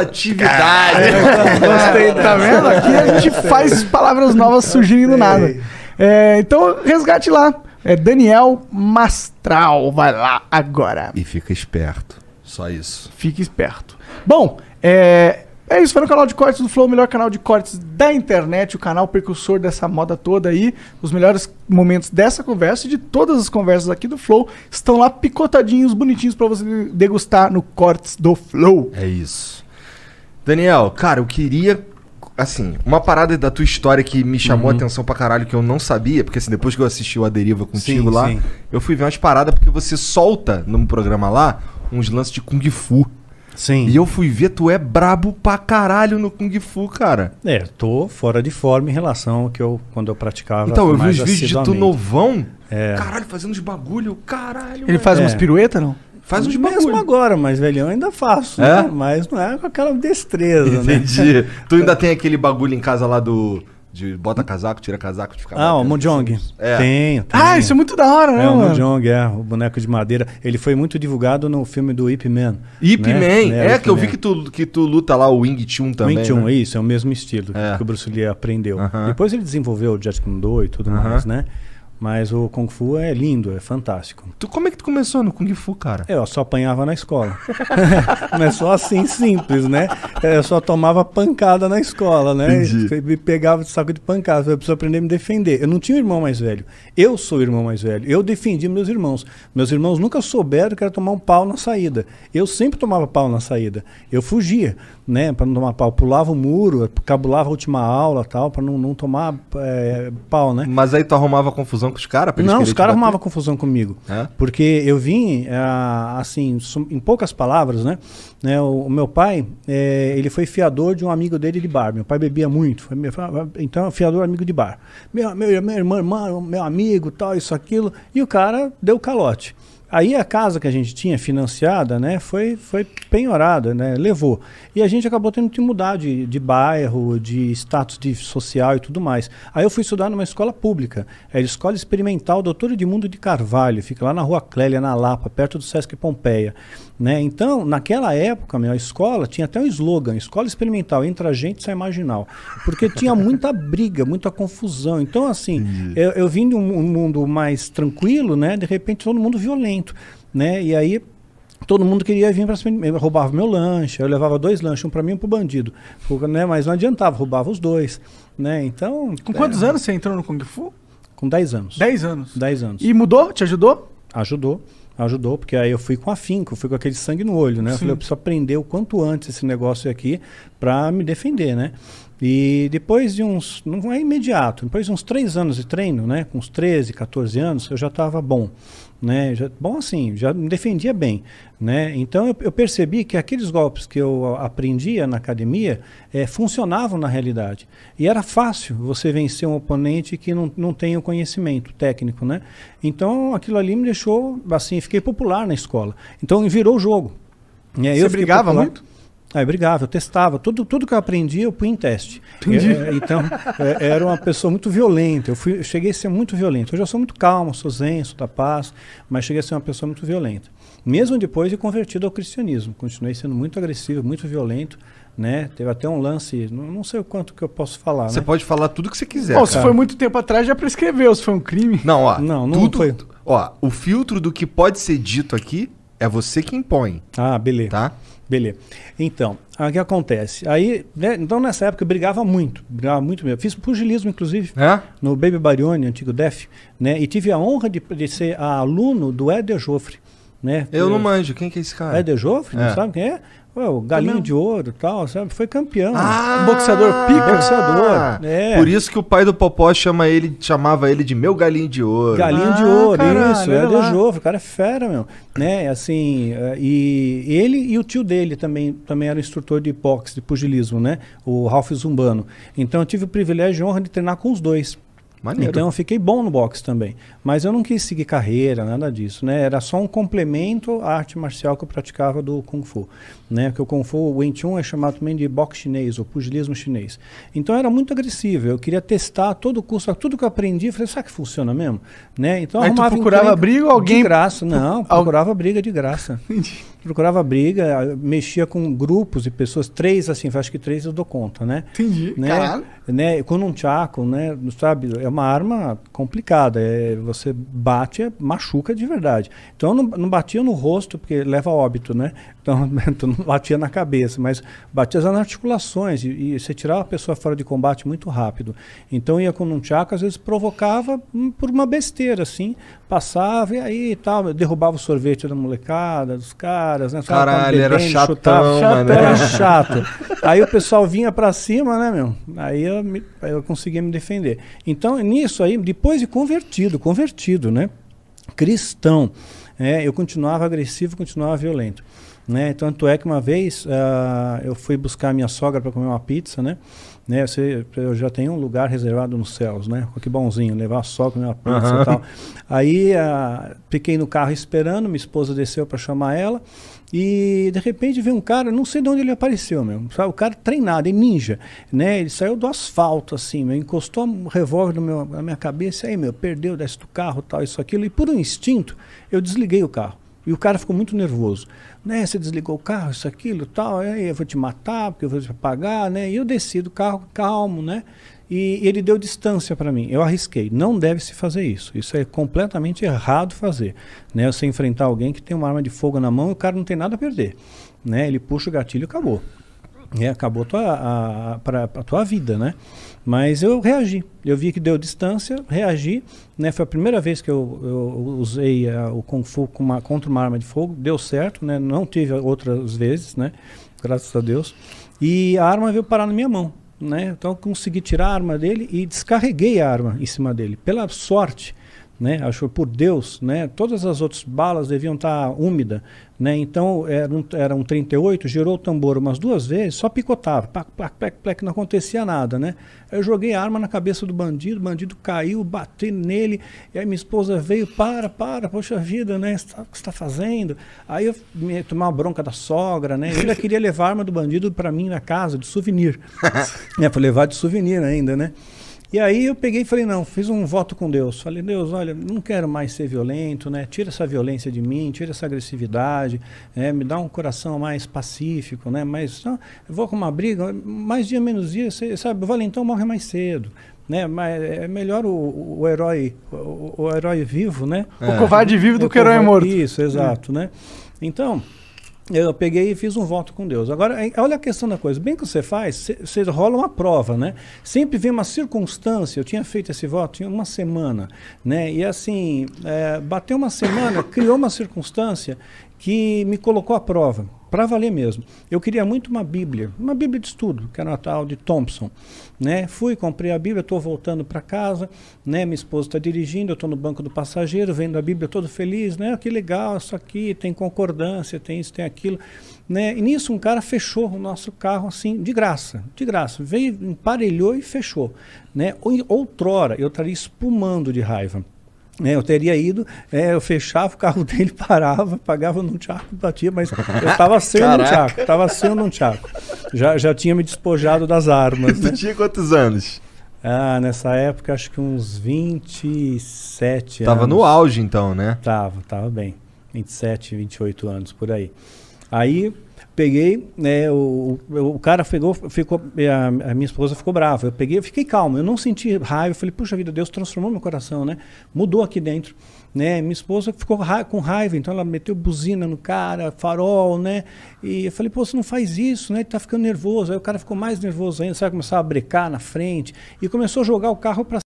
Atividade. Gostei, tá vendo? Aqui a gente faz palavras novas surgirem do nada. É, então, resgate lá. É Daniel Mastral. Vai lá agora. E fica esperto. Só isso. Fica esperto. Bom, é, é isso, foi no canal de cortes do Flow, o melhor canal de cortes da internet, o canal precursor dessa moda toda aí. Os melhores momentos dessa conversa e de todas as conversas aqui do Flow estão lá picotadinhos, bonitinhos para você degustar no Cortes do Flow. É isso. Daniel, cara, eu queria. Assim, uma parada da tua história que me chamou uhum. a atenção pra caralho, que eu não sabia, porque assim, depois que eu assisti o A Deriva contigo sim, lá, sim. eu fui ver umas paradas, porque você solta num programa lá uns lances de Kung Fu. Sim. E eu fui ver, tu é brabo pra caralho no Kung Fu, cara. É, tô fora de forma em relação ao que eu, quando eu praticava. Então, eu vi os vídeos de tu novão, é. caralho, fazendo uns bagulho, caralho. Ele mano. faz é. umas piruetas, não? Faz os mesmo agora, mas velhão ainda faço, é? né? Mas não é com aquela destreza, né? Entendi. né? tu ainda tem aquele bagulho em casa lá do de bota casaco, tira casaco, de ficar Ah, o Mojong. É. Tenho, tenho. Ah, isso é muito da hora, né? É, o Mojong, é, o boneco de madeira. Ele foi muito divulgado no filme do Ip Man. Ip né? Man, é, é Ip que eu vi que tu, que tu luta lá o Wing Chun também. Wing Chun, né? isso, é o mesmo estilo é. que o Bruce Lee aprendeu. Uh -huh. Depois ele desenvolveu o Jet Kune Do e tudo uh -huh. mais, né? Mas o Kung Fu é lindo, é fantástico. Tu, como é que tu começou no Kung Fu, cara? Eu só apanhava na escola. começou assim, simples, né? Eu só tomava pancada na escola, né? Me pegava de saco de pancada. Eu preciso aprender a me defender. Eu não tinha um irmão mais velho. Eu sou o irmão mais velho. Eu defendi meus irmãos. Meus irmãos nunca souberam que era tomar um pau na saída. Eu sempre tomava pau na saída. Eu fugia, né? Para não tomar pau. Pulava o muro, cabulava a última aula tal, para não, não tomar é, pau, né? Mas aí tu arrumava confusão confusão com os caras? Não, os caras arrumavam confusão comigo. É? Porque eu vim, é, assim, em poucas palavras, né? né o, meu pai, é, ele foi fiador de um amigo dele de bar. Meu pai bebia muito. Então, fiador amigo de bar. Meu, meu, irmão, irmão, meu amigo, tal, isso, aquilo. E o cara deu calote. Aí a casa que a gente tinha financiada, né, foi, foi penhorada, né, levou. E a gente acabou tendo que mudar de, de bairro, de status de social e tudo mais. Aí eu fui estudar numa escola pública, é a Escola Experimental Doutor Edmundo de Carvalho, fica lá na Rua Clélia, na Lapa, perto do Sesc Pompeia. Né? Então, naquela época, minha escola tinha até um slogan, Escola Experimental, entre a gente sai marginal. Porque tinha muita briga, muita confusão. Então, assim, eu, eu vim de um mundo mais tranquilo, né, de repente todo mundo violento né? E aí todo mundo queria vir para cima de roubava meu lanche, eu levava dois lanches, um para mim e um para o bandido, né? Mas não adiantava, roubava os dois, né? Então... Com é... quantos anos você entrou no Kung Fu? Com 10 anos. 10 anos? 10 anos. E mudou? Te ajudou? Ajudou. Ajudou, porque aí eu fui com afinco, fui com aquele sangue no olho, né? Sim. Eu falei, eu preciso aprender o quanto antes esse negócio aqui, para me defender, né? E depois de uns, não é imediato, depois de uns três anos de treino, né, com uns 13, 14 anos, eu já estava bom, né, já, bom assim, já me defendia bem, né, então eu, eu percebi que aqueles golpes que eu aprendia na academia é, funcionavam na realidade, e era fácil você vencer um oponente que não, não tem o conhecimento técnico, né, então aquilo ali me deixou, assim, fiquei popular na escola, então virou jogo. E você brigava popular, muito? Ah, eu brigava, eu testava. Tudo, tudo que eu aprendi, eu punha em teste. Eu, é, é, então, é, era uma pessoa muito violenta. Eu, fui, eu cheguei a ser muito violento. Hoje eu sou muito calmo, sou zen, sou da paz, mas cheguei a ser uma pessoa muito violenta. Mesmo depois de convertido ao cristianismo. Continuei sendo muito agressivo, muito violento. Né? Teve até um lance, não, não, sei o quanto que eu posso falar. Você né? pode falar tudo que você quiser. se foi muito tempo atrás, já prescreveu, se foi um crime. Não, ó. Não, não tudo, foi. Ó, o filtro do que pode ser dito aqui é você que impõe. Ah, beleza. Tá? Beleza. Então, o que acontece? Aí, né, então nessa época eu brigava muito, brigava muito mesmo. Fiz pugilismo, inclusive, é? no Baby Barione, antigo DEF, né? E tive a honra de, de ser aluno do Éder Joffre. Né? Eu não manjo, quem que é esse cara? Éder Joffre, é. não sabe quem é? o galinho de ouro tal, sabe? Foi campeão. Ah, um boxeador pica. boxeador. É. Por isso que o pai do Popó chama ele, chamava ele de meu galinho de ouro. Galinho ah, de ouro, caralho, isso. É de jovem, o cara é fera, meu. Né? Assim, eh, e ele e o tio dele também, também era instrutor de boxe, de pugilismo, né? O Ralph Zumbano. Então eu tive o privilégio e honra de treinar com os dois. Maneiro. Então eu fiquei bom no boxe também. Mas eu não quis seguir carreira, nada disso, né? Era só um complemento à arte marcial que eu praticava do Kung Fu, né? Porque o Kung Fu, o Wing Chun é chamado também de boxe chinês ou pugilismo chinês. Então era muito agressivo, eu queria testar todo o curso, tudo que eu aprendi, falei, será que funciona mesmo? Né? Então Aí arrumava tu procurava briga ou alguém... De graça, não, procurava briga de graça procurava briga, mexia com grupos e pessoas, três assim, acho que três eu dou conta, né? Entendi, né? caralho. Né? Com um tchaco, né? Sabe, é uma arma complicada, é, você bate, machuca de verdade. Então eu não, não batia no rosto, porque leva óbito, né? Então, né, não batia na cabeça, mas batia nas articulações. E, e, você tirava a pessoa fora de combate muito rápido. Então, ia com um tchaco, às vezes provocava hum, por uma besteira, assim. Passava e aí tal. Derrubava o sorvete da molecada, dos caras, né? Caralho, era chatão, chutava, chatão, Era chato. aí o pessoal vinha para cima, né, meu? Aí eu, me, eu conseguia me defender. Então, nisso aí, depois de convertido, convertido, né? Cristão. Né? eu continuava agressivo, continuava violento. Né? Tanto é que uma vez uh, eu fui buscar a minha sogra para comer uma pizza, né? né? eu já tenho um lugar reservado nos céus, né? Que bonzinho, levar a sogra, comer uma pizza uhum. e tal. Aí uh, fiquei no carro esperando, minha esposa desceu para chamar ela. E de repente vem um cara, não sei de onde ele apareceu, meu. Sabe? O cara treinado, é ninja, né? Ele saiu do asfalto, assim, meu, encostou um revólver no meu, na minha cabeça, aí, meu, perdeu desce do carro, tal, isso, aquilo. E por um instinto, eu desliguei o carro. E o cara ficou muito nervoso. Né, você desligou o carro, isso, aquilo, tal, aí é, eu vou te matar, porque eu vou te pagar, né? E eu desci do carro calmo, né? E ele deu distância para mim. Eu arrisquei. Não deve se fazer isso. Isso é completamente errado fazer. Né? Você enfrentar alguém que tem uma arma de fogo na mão e o cara não tem nada a perder. Né? Ele puxa o gatilho e acabou. É, acabou tua, a, pra, a tua vida, né? Mas eu reagi. Eu vi que deu distância, reagi. Né? Foi a primeira vez que eu, eu usei a, o Kung Fu com uma, contra uma arma de fogo. Deu certo, né? Não tive outras vezes, né? Graças a Deus. E a arma veio parar na minha mão. Né? Então eu consegui tirar a arma dele e descarreguei a arma em cima dele. Pela sorte, né? Achou por Deus, né? Todas as outras balas deviam estar tá úmida, né? Então era um, era um 38, girou o tambor umas duas vezes, só picotava, plac, plac, plac, plac, não acontecia nada, né? Eu joguei a arma na cabeça do bandido, o bandido caiu, bati nele, e aí minha esposa veio, para, para, poxa vida, né? o que você está fazendo? Aí eu me, uma bronca da sogra, né? Eu ainda queria levar a arma do bandido para mim na casa, de souvenir. é, né? foi levar de souvenir ainda, né? E aí eu peguei e falei, não, fiz um voto com Deus. Falei, Deus, olha, não quero mais ser violento, né? Tira essa violência de mim, tira essa agressividade, né? me dá um coração mais pacífico, né? Mas não, ah, vou com uma briga, mais dia menos dia, você, sabe, o valentão morre mais cedo. Né? Mas é melhor o, o herói o, o, herói vivo, né? É. O covarde vivo do é, que o herói morto. Isso, exato, é. né? Então, eu peguei e fiz um voto com Deus. Agora, é, olha a questão da coisa. Bem que você faz, você rola uma prova, né? Sempre vem uma circunstância. Eu tinha feito esse voto, tinha uma semana, né? E assim, é, bateu uma semana, criou uma circunstância que me colocou à prova, para valer mesmo. Eu queria muito uma Bíblia, uma Bíblia de estudo, que era a tal de Thompson. Né? Fui, comprei a Bíblia, estou voltando para casa, né? minha esposa está dirigindo, eu estou no banco do passageiro, vendo a Bíblia todo feliz, né? Ah, que legal, isso aqui tem concordância, tem isso, tem aquilo. Né? E nisso um cara fechou o nosso carro assim, de graça, de graça. Veio, emparelhou e fechou. Né? Outrora eu estaria espumando de raiva. É, eu teria ido, é, eu fechava o carro dele, parava, pagava num tchaco, batia, mas eu estava sendo Caraca. um tchaco, estava sendo um tchaco. Já, já tinha me despojado das armas. Né? tinha quantos anos? Ah, nessa época acho que uns 27 tava anos. Tava no auge então, né? Tava, tava bem. 27, 28 anos por aí. Aí Peguei, né, o, o, cara pegou, ficou, a, a, minha esposa ficou brava. Eu peguei, eu fiquei calmo, eu não senti raiva. Eu falei, puxa vida, Deus transformou meu coração, né? Mudou aqui dentro. Né? Minha esposa ficou com raiva, então ela meteu buzina no cara, farol, né? E eu falei, pô, você não faz isso, né? tá ficando nervoso. Aí o cara ficou mais nervoso ainda, você vai começar a brecar na frente. E começou a jogar o carro para